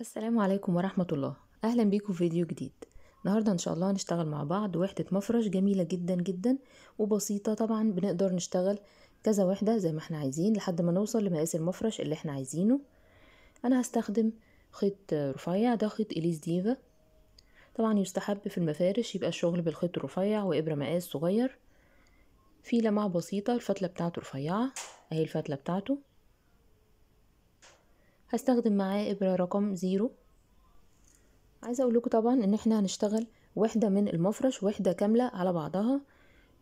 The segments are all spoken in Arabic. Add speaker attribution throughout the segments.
Speaker 1: السلام عليكم ورحمة الله أهلا بيكم في فيديو جديد النهاردة إن شاء الله هنشتغل مع بعض وحدة مفرش جميلة جدا جدا وبسيطة طبعا بنقدر نشتغل كذا وحدة زي ما احنا عايزين لحد ما نوصل لمقاس المفرش اللي احنا عايزينه أنا هستخدم خيط رفيع ده خيط إليس ديفا طبعا يستحب في المفارش يبقى الشغل بالخيط الرفيع وإبرة مقاس صغير في لمعة بسيطة الفتلة بتاعته رفيعة أهي الفتلة بتاعته هستخدم معاه ابرة رقم زيرو عايزة اقول لكم طبعا ان احنا هنشتغل وحدة من المفرش وحدة كاملة على بعضها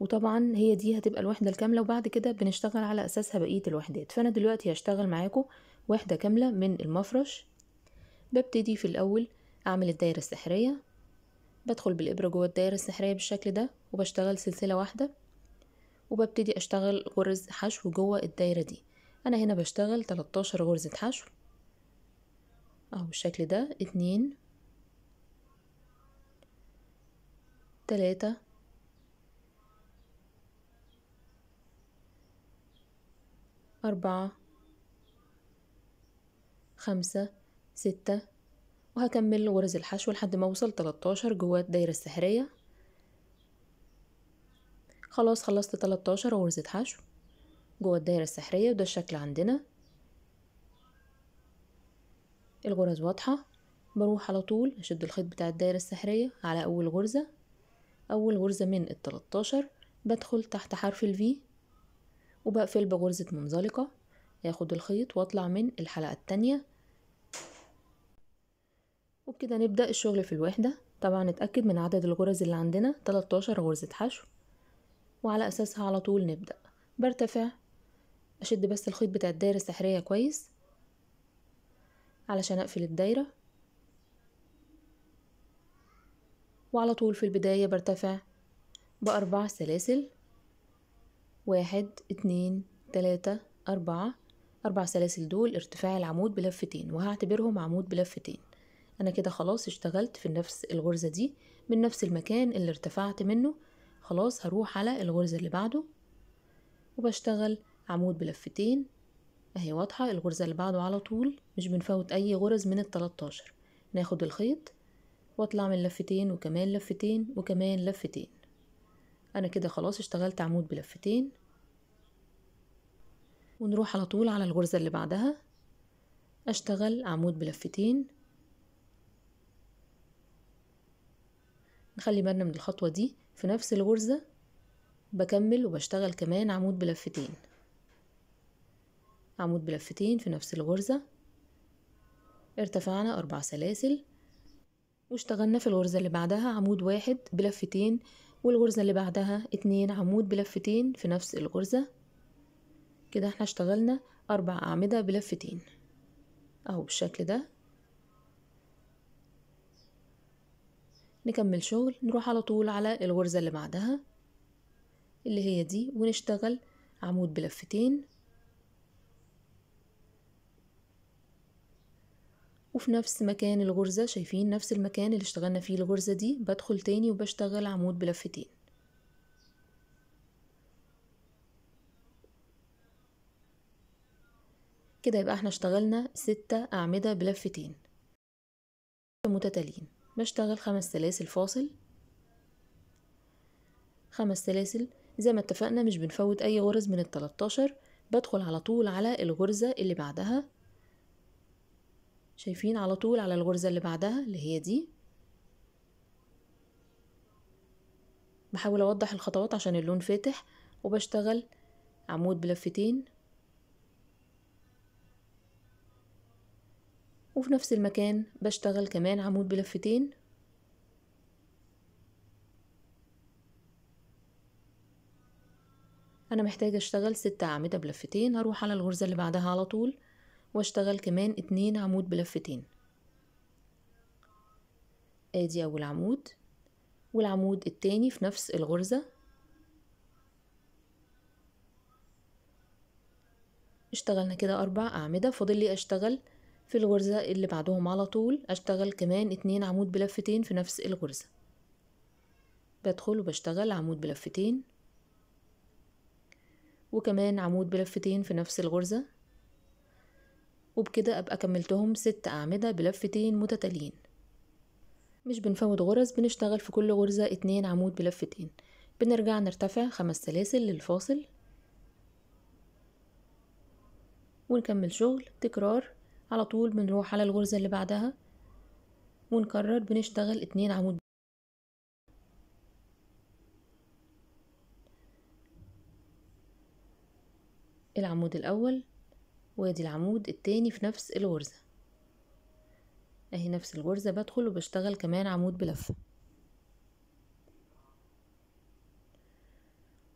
Speaker 1: وطبعا هي دي هتبقى الوحدة الكاملة وبعد كده بنشتغل على اساسها بقية الوحدات فانا دلوقتي هشتغل معاكم وحدة كاملة من المفرش ببتدي في الاول اعمل الدايرة السحرية بدخل بالابرة جوه الدايرة السحرية بالشكل ده وبشتغل سلسلة واحدة وببتدي اشتغل غرز حشو جوه الدايرة دي انا هنا بشتغل 13 غرزة حشو أهو بالشكل ده اتنين تلاتة أربعة خمسة ستة وهكمل غرز الحشو لحد ما أوصل تلاتاشر جوه الدايرة السحرية خلاص خلصت تلاتاشر غرزة حشو جوه الدايرة السحرية وده الشكل عندنا الغرز واضحة بروح على طول أشد الخيط بتاع الدايرة السحرية على أول غرزة أول غرزة من التلتاشر بدخل تحت حرف ال الفي وبقفل بغرزة منزلقة اخد الخيط واطلع من الحلقة التانية وبكده نبدأ الشغل في الوحدة طبعا نتأكد من عدد الغرز اللي عندنا 13 غرزة حشو وعلى أساسها على طول نبدأ برتفع أشد بس الخيط بتاع الدايرة السحرية كويس علشان اقفل الدايرة وعلى طول في البداية برتفع بأربع سلاسل واحد اتنين تلاتة أربعة أربع سلاسل دول ارتفاع العمود بلفتين وهعتبرهم عمود بلفتين أنا كده خلاص اشتغلت في نفس الغرزة دي من نفس المكان اللي ارتفعت منه خلاص هروح على الغرزة اللي بعده وبشتغل عمود بلفتين اهي واضحة الغرزة اللي بعده على طول مش بنفوت اي غرز من التلاتاشر ناخد الخيط واطلع من لفتين وكمان لفتين وكمان لفتين انا كده خلاص اشتغلت عمود بلفتين ونروح على طول على الغرزة اللي بعدها اشتغل عمود بلفتين نخلي بالنا من الخطوة دي في نفس الغرزة بكمل وبشتغل كمان عمود بلفتين عمود بلفتين في نفس الغرزة ارتفعنا أربع سلاسل واشتغلنا في الغرزة اللي بعدها عمود واحد بلفتين والغرزة اللي بعدها اتنين عمود بلفتين في نفس الغرزة كده احنا اشتغلنا أربع أعمدة بلفتين أهو بالشكل ده نكمل شغل نروح على طول على الغرزة اللي بعدها اللي هي دي ونشتغل عمود بلفتين وفي نفس مكان الغرزة شايفين نفس المكان اللي اشتغلنا فيه الغرزة دي بدخل تاني وبشتغل عمود بلفتين كده يبقى احنا اشتغلنا ستة أعمدة بلفتين متتاليين بشتغل خمس سلاسل فاصل خمس سلاسل زي ما اتفقنا مش بنفوت أي غرز من التلاتاشر بدخل على طول على الغرزة اللي بعدها شايفين على طول على الغرزة اللي بعدها اللي هي دي بحاول اوضح الخطوات عشان اللون فاتح وبشتغل عمود بلفتين وفي نفس المكان بشتغل كمان عمود بلفتين انا محتاجة اشتغل ست اعمدة بلفتين هروح على الغرزة اللي بعدها على طول واشتغل كمان اتنين عمود بلفتين ادي اول عمود والعمود التاني في نفس الغرزة اشتغلنا كده اربع اعمدة فاضل لي اشتغل في الغرزة اللي بعدهم على طول اشتغل كمان اتنين عمود بلفتين في نفس الغرزة بدخل وبشتغل عمود بلفتين وكمان عمود بلفتين في نفس الغرزة وبكده أبقى كملتهم ست أعمدة بلفتين متتاليين مش بنفوت غرز بنشتغل في كل غرزة اتنين عمود بلفتين بنرجع نرتفع خمس سلاسل للفاصل ونكمل شغل تكرار على طول بنروح على الغرزة اللي بعدها ونكرر بنشتغل اتنين عمود العمود الأول وادي العمود التاني في نفس الغرزة اهي نفس الغرزة بدخل وبشتغل كمان عمود بلفة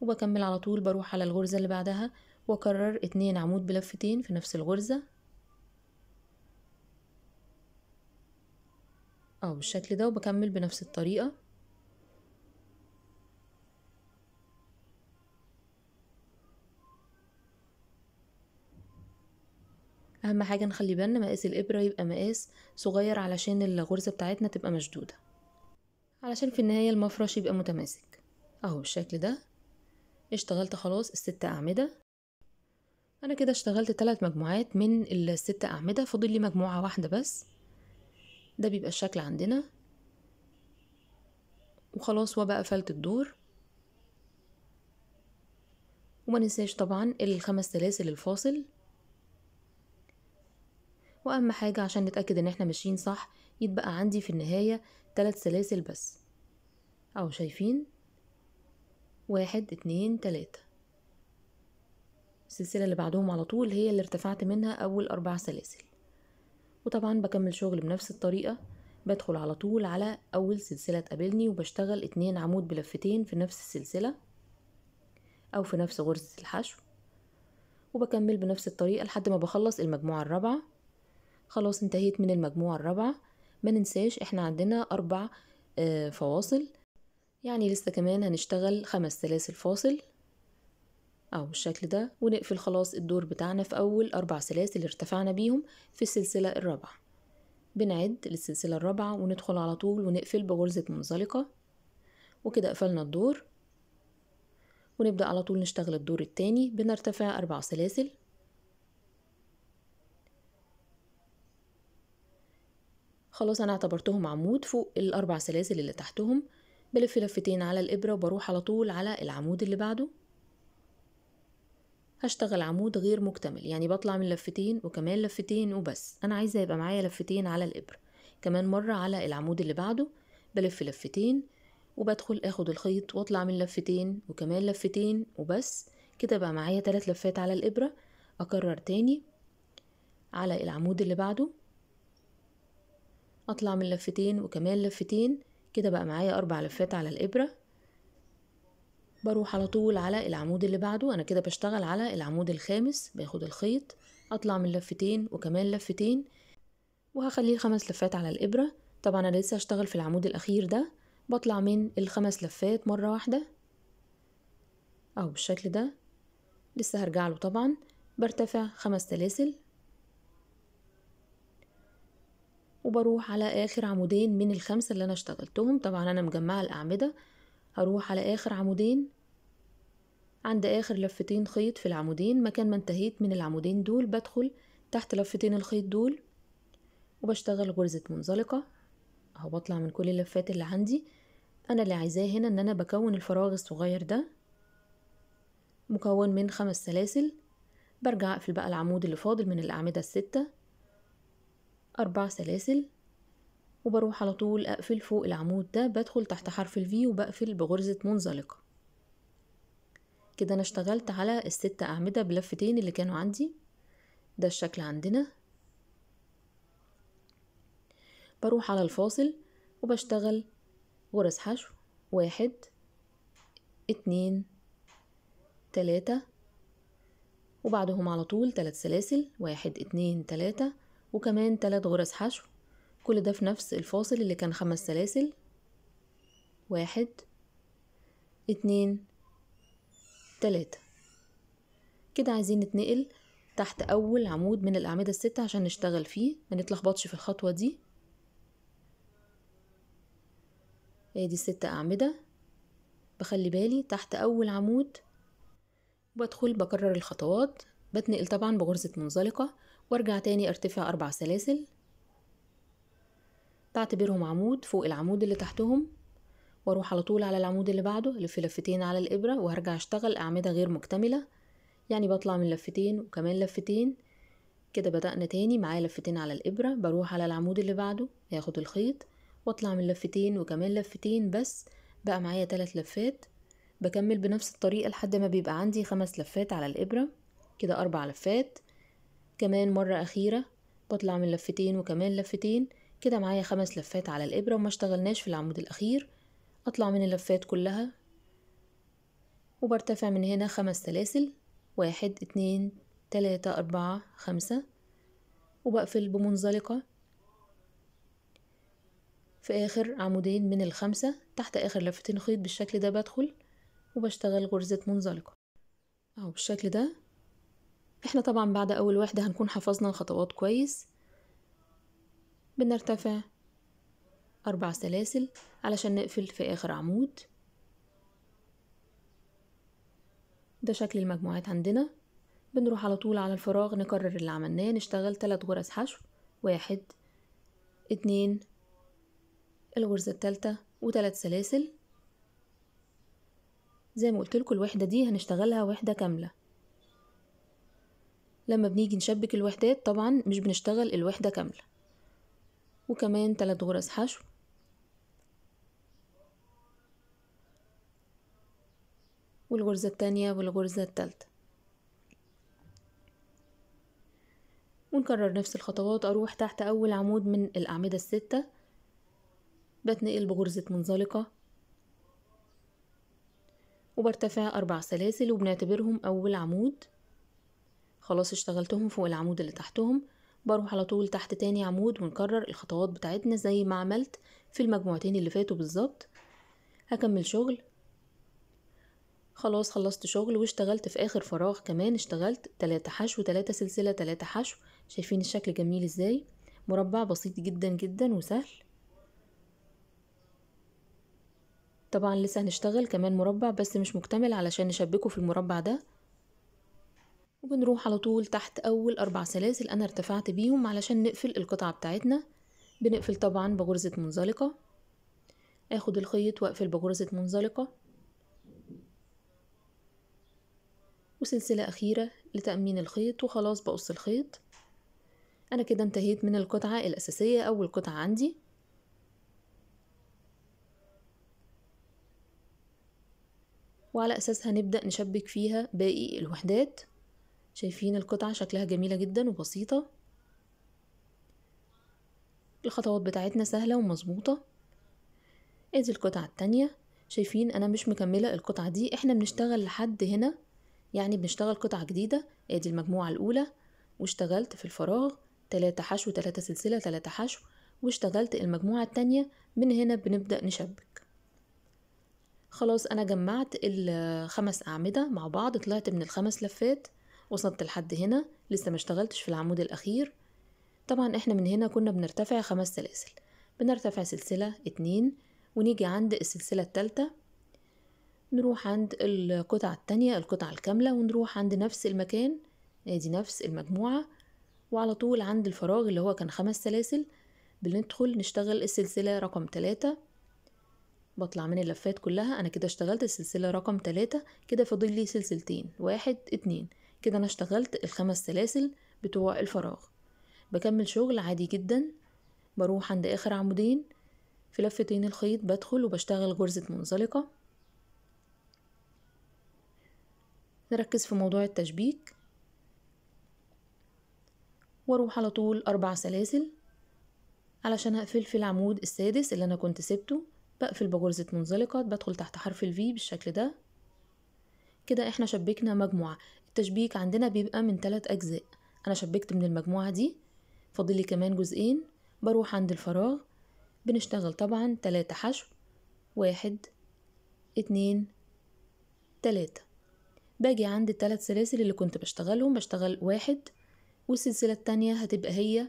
Speaker 1: وبكمل على طول بروح على الغرزة اللي بعدها واكرر اتنين عمود بلفتين في نفس الغرزة او بالشكل ده وبكمل بنفس الطريقة اهم حاجه نخلي بالنا مقاس الابره يبقى مقاس صغير علشان الغرزه بتاعتنا تبقى مشدوده علشان في النهايه المفرش يبقى متماسك اهو بالشكل ده اشتغلت خلاص الست اعمده انا كده اشتغلت ثلاث مجموعات من الست اعمده فاضل لي مجموعه واحده بس ده بيبقى الشكل عندنا وخلاص وبقى قفلت الدور وما ننساش طبعا الخمس سلاسل الفاصل وأهم حاجة عشان نتأكد إن احنا ماشيين صح يتبقى عندي في النهاية تلات سلاسل بس أو شايفين واحد اتنين تلاتة السلسلة اللي بعدهم على طول هي اللي ارتفعت منها أول أربع سلاسل وطبعا بكمل شغل بنفس الطريقة بدخل على طول على أول سلسلة تقابلني وبشتغل اتنين عمود بلفتين في نفس السلسلة أو في نفس غرزة الحشو وبكمل بنفس الطريقة لحد ما بخلص المجموعة الرابعة خلاص انتهيت من المجموعة الرابعة ما ننساش احنا عندنا أربع آه، فواصل يعني لسه كمان هنشتغل خمس سلاسل فاصل أو بالشكل ده ونقفل خلاص الدور بتاعنا في أول أربع سلاسل ارتفعنا بيهم في السلسلة الرابعة بنعد للسلسلة الرابعة وندخل على طول ونقفل بغرزة منزلقة وكده قفلنا الدور ونبدأ على طول نشتغل الدور التاني بنرتفع أربع سلاسل خلاص أنا اعتبرتهم عمود فوق الأربع سلاسل اللي تحتهم بلف لفتين على الإبرة وبروح على طول على العمود اللي بعده هشتغل عمود غير مكتمل يعني بطلع من لفتين وكمان لفتين وبس أنا عايزة يبقى معايا لفتين على الإبرة كمان مرة على العمود اللي بعده بلف لفتين وبدخل اخد الخيط واطلع من لفتين وكمان لفتين وبس كده بقى معايا تلات لفات على الإبرة أكرر تاني على العمود اللي بعده اطلع من لفتين وكمان لفتين كده بقى معايا أربع لفات على الإبرة بروح على طول على العمود اللي بعده أنا كده بشتغل على العمود الخامس باخد الخيط أطلع من لفتين وكمان لفتين وهخليه خمس لفات على الإبرة طبعا أنا لسه هشتغل في العمود الأخير ده بطلع من الخمس لفات مرة واحدة أهو بالشكل ده لسه هرجع له طبعا برتفع خمس سلاسل وبروح على اخر عمودين من الخمسة اللي انا اشتغلتهم طبعا انا مجمعة الاعمدة هروح على اخر عمودين عند اخر لفتين خيط في العمودين مكان ما انتهيت من العمودين دول بدخل تحت لفتين الخيط دول وبشتغل غرزة منزلقة اهو بطلع من كل اللفات اللي عندي انا اللي عايزاه هنا ان انا بكون الفراغ الصغير ده مكون من خمس سلاسل برجع اقفل بقى العمود اللي فاضل من الاعمدة الستة أربع سلاسل وبروح على طول أقفل فوق العمود ده بدخل تحت حرف الفي وبقفل بغرزة منزلقة كده أنا اشتغلت على الستة أعمدة بلفتين اللي كانوا عندي ده الشكل عندنا بروح على الفاصل وبشتغل غرز حشو واحد اتنين تلاتة وبعدهم على طول تلات سلاسل واحد اتنين تلاتة وكمان تلات غرز حشو كل ده في نفس الفاصل اللي كان خمس سلاسل واحد اتنين تلاتة كده عايزين نتنقل تحت أول عمود من الأعمدة الستة عشان نشتغل فيه ما نتلخبطش في الخطوة دي ادي الست أعمدة بخلي بالي تحت أول عمود وبدخل بكرر الخطوات بتنقل طبعا بغرزة منزلقة وارجع تاني ارتفع أربع سلاسل بعتبرهم عمود فوق العمود اللي تحتهم واروح على طول على العمود اللي بعده الف لفتين على الإبرة وهرجع اشتغل أعمدة غير مكتملة يعني بطلع من لفتين وكمان لفتين كده بدأنا تاني معايا لفتين على الإبرة بروح على العمود اللي بعده ياخد الخيط واطلع من لفتين وكمان لفتين بس بقى معايا تلات لفات بكمل بنفس الطريقة لحد ما بيبقى عندي خمس لفات على الإبرة كده أربع لفات كمان مرة أخيرة بطلع من لفتين وكمان لفتين كده معايا خمس لفات على الإبرة وما اشتغلناش في العمود الأخير أطلع من اللفات كلها وبرتفع من هنا خمس سلاسل واحد اتنين تلاتة أربعة خمسة وبقفل بمنزلقة في آخر عمودين من الخمسة تحت آخر لفتين خيط بالشكل ده بدخل وبشتغل غرزة منزلقة أو بالشكل ده احنا طبعا بعد اول واحدة هنكون حفظنا الخطوات كويس بنرتفع أربع سلاسل علشان نقفل في آخر عمود ده شكل المجموعات عندنا بنروح على طول على الفراغ نكرر اللي عملناه نشتغل تلات غرز حشو واحد اتنين الغرزة التالتة وتلات سلاسل زي ما قلتلكوا الوحدة دي هنشتغلها وحدة كاملة لما بنيجي نشبك الوحدات طبعا مش بنشتغل الوحدة كاملة وكمان تلات غرز حشو والغرزة التانية والغرزة التالتة ونكرر نفس الخطوات أروح تحت أول عمود من الأعمدة الستة بتنقل بغرزة منزلقة وبرتفع أربع سلاسل وبنعتبرهم أول عمود خلاص اشتغلتهم فوق العمود اللي تحتهم بروح على طول تحت تاني عمود ونكرر الخطوات بتاعتنا زي ما عملت في المجموعتين اللي فاتوا بالظبط هكمل شغل خلاص خلصت شغل واشتغلت في اخر فراغ كمان اشتغلت تلاتة حشو تلاتة سلسلة تلاتة حشو شايفين الشكل جميل ازاي مربع بسيط جدا جدا وسهل طبعا لسه هنشتغل كمان مربع بس مش مكتمل علشان نشبكه في المربع ده وبنروح على طول تحت أول أربع سلاسل أنا ارتفعت بيهم علشان نقفل القطعة بتاعتنا بنقفل طبعا بغرزة منزلقة اخد الخيط واقفل بغرزة منزلقة وسلسلة أخيرة لتأمين الخيط وخلاص بقص الخيط أنا كده انتهيت من القطعة الأساسية أول قطعة عندي وعلى أساسها نبدأ نشبك فيها باقي الوحدات شايفين القطعة شكلها جميلة جدا وبسيطة الخطوات بتاعتنا سهلة ومظبوطة ادي القطعة التانية شايفين انا مش مكملة القطعة دي احنا بنشتغل لحد هنا يعني بنشتغل قطعة جديدة ادي المجموعة الاولى واشتغلت في الفراغ تلاتة حشو تلاتة سلسلة تلاتة حشو واشتغلت المجموعة التانية من هنا بنبدأ نشبك خلاص انا جمعت الخمس اعمدة مع بعض طلعت من الخمس لفات وصلت لحد هنا لسه ما اشتغلتش في العمود الأخير طبعا احنا من هنا كنا بنرتفع خمس سلاسل بنرتفع سلسلة اتنين ونيجي عند السلسلة التالتة نروح عند القطعة التانية القطعة الكاملة ونروح عند نفس المكان ادي نفس المجموعة وعلى طول عند الفراغ اللي هو كان خمس سلاسل بندخل نشتغل السلسلة رقم تلاتة بطلع من اللفات كلها انا كده اشتغلت السلسلة رقم تلاتة كده فضل لي سلسلتين واحد اتنين كده أنا اشتغلت الخمس سلاسل بتوع الفراغ بكمل شغل عادي جدا بروح عند آخر عمودين في لفتين الخيط بدخل وبشتغل غرزة منزلقة نركز في موضوع التشبيك واروح على طول أربع سلاسل علشان هقفل في العمود السادس اللي أنا كنت سبته بقفل بغرزة منزلقة بدخل تحت حرف الفي بالشكل ده كده احنا شبكنا مجموعة التشبيك عندنا بيبقى من ثلاث أجزاء أنا شبكت من المجموعة دي فاضل لي كمان جزئين بروح عند الفراغ بنشتغل طبعا تلاتة حشو واحد اتنين تلاتة باجي عند التلات سلاسل اللي كنت بشتغلهم بشتغل واحد والسلسلة التانية هتبقى هي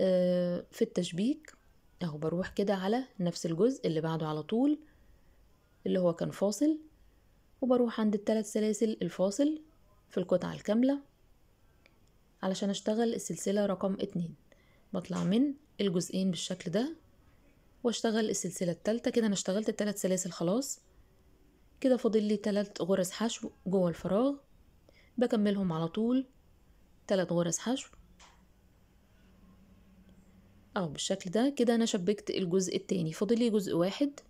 Speaker 1: آه، في التشبيك اهو بروح كده على نفس الجزء اللي بعده على طول اللي هو كان فاصل وبروح عند التلات سلاسل الفاصل في القطعة الكاملة علشان اشتغل السلسلة رقم اتنين بطلع من الجزئين بالشكل ده واشتغل السلسلة التالتة كده انا اشتغلت التلات سلاسل خلاص كده فاضل لي تلات غرز حشو جوه الفراغ بكملهم على طول تلات غرز حشو اهو بالشكل ده كده انا شبكت الجزء التاني فاضل لي جزء واحد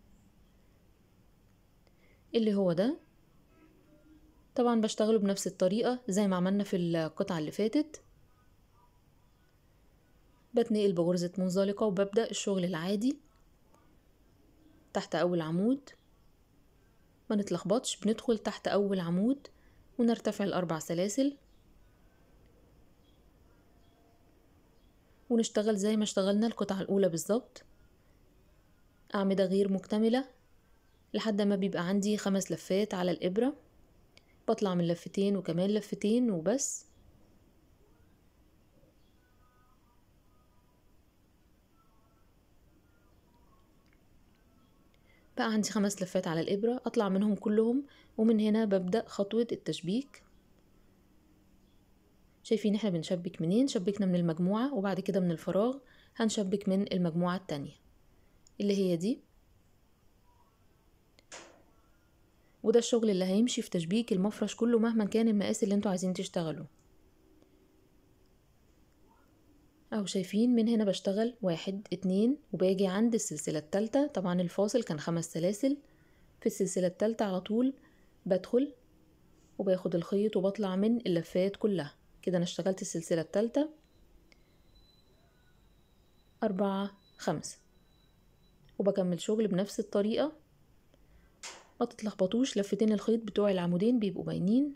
Speaker 1: اللي هو ده طبعا بشتغله بنفس الطريقة زي ما عملنا في القطعة اللي فاتت بتنقل بغرزة منزلقة وببدأ الشغل العادي تحت أول عمود ما نتلخبطش بندخل تحت أول عمود ونرتفع الأربع سلاسل ونشتغل زي ما اشتغلنا القطعة الأولى بالظبط أعمدة غير مكتملة لحد ما بيبقى عندي خمس لفات على الإبرة بطلع من لفتين وكمان لفتين وبس بقى عندي خمس لفات على الإبرة أطلع منهم كلهم ومن هنا ببدأ خطوة التشبيك شايفين احنا بنشبك منين شبكنا من المجموعة وبعد كده من الفراغ هنشبك من المجموعة التانية اللي هي دي وده الشغل اللي هيمشي في تشبيك المفرش كله مهما كان المقاس اللي انتوا عايزين تشتغلوا اهو شايفين من هنا بشتغل واحد اتنين وباجي عند السلسلة التالتة طبعا الفاصل كان خمس سلاسل في السلسلة التالتة على طول بدخل وباخد الخيط وبطلع من اللفات كلها كده انا اشتغلت السلسلة التالتة أربعة خمسة وبكمل شغل بنفس الطريقة ما تتلخبطوش لفتين الخيط بتوع العمودين بيبقوا باينين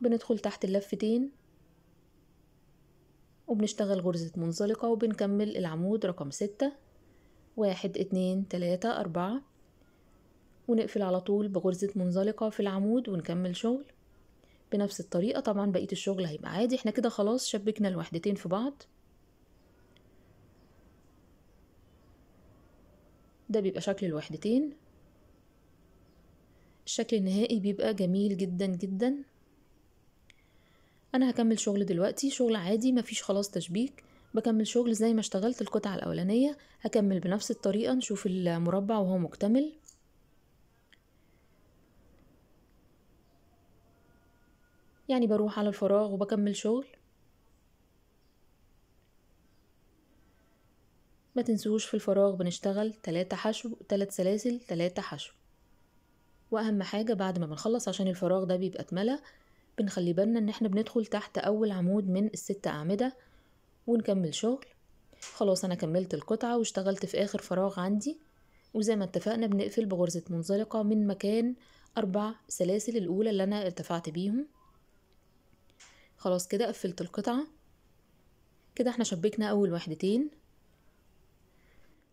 Speaker 1: بندخل تحت اللفتين وبنشتغل غرزة منزلقة وبنكمل العمود رقم ستة واحد اتنين تلاتة أربعة ونقفل على طول بغرزة منزلقة في العمود ونكمل شغل بنفس الطريقة طبعا بقية الشغل هيبقى عادي احنا كده خلاص شبكنا الوحدتين في بعض ده بيبقى شكل الوحدتين الشكل النهائي بيبقى جميل جدا جدا انا هكمل شغل دلوقتي شغل عادي مفيش خلاص تشبيك بكمل شغل زي ما اشتغلت القطعة الاولانية هكمل بنفس الطريقة نشوف المربع وهو مكتمل يعني بروح على الفراغ وبكمل شغل ما تنسوش في الفراغ بنشتغل 3 حشو 3 سلاسل 3 حشو واهم حاجه بعد ما بنخلص عشان الفراغ ده بيبقى اتملى بنخلي بالنا ان احنا بندخل تحت اول عمود من الست اعمده ونكمل شغل خلاص انا كملت القطعه واشتغلت في اخر فراغ عندي وزي ما اتفقنا بنقفل بغرزه منزلقه من مكان اربع سلاسل الاولى اللي انا ارتفعت بيهم خلاص كده قفلت القطعه كده احنا شبكنا اول وحدتين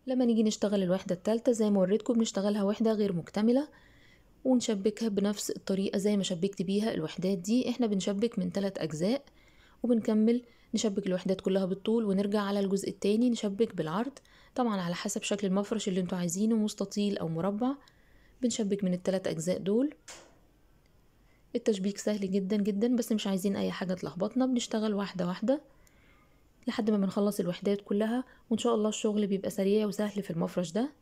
Speaker 1: لما نيجي نشتغل الوحده الثالثه زي ما وريتكم بنشتغلها وحده غير مكتمله ونشبكها بنفس الطريقة زي ما شبكت بيها الوحدات دي احنا بنشبك من ثلاث أجزاء وبنكمل نشبك الوحدات كلها بالطول ونرجع على الجزء التاني نشبك بالعرض طبعا على حسب شكل المفرش اللي انتوا عايزينه مستطيل أو مربع بنشبك من الثلاث أجزاء دول التشبيك سهل جدا جدا بس مش عايزين أي حاجة تلخبطنا بنشتغل واحدة واحدة لحد ما بنخلص الوحدات كلها وإن شاء الله الشغل بيبقى سريع وسهل في المفرش ده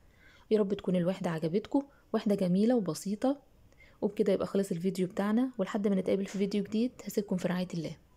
Speaker 1: يارب تكون الوحدة عجبتكم واحدة جميلة وبسيطة وبكده يبقى خلص الفيديو بتاعنا ولحد ما نتقابل في فيديو جديد هسيبكم في رعاية الله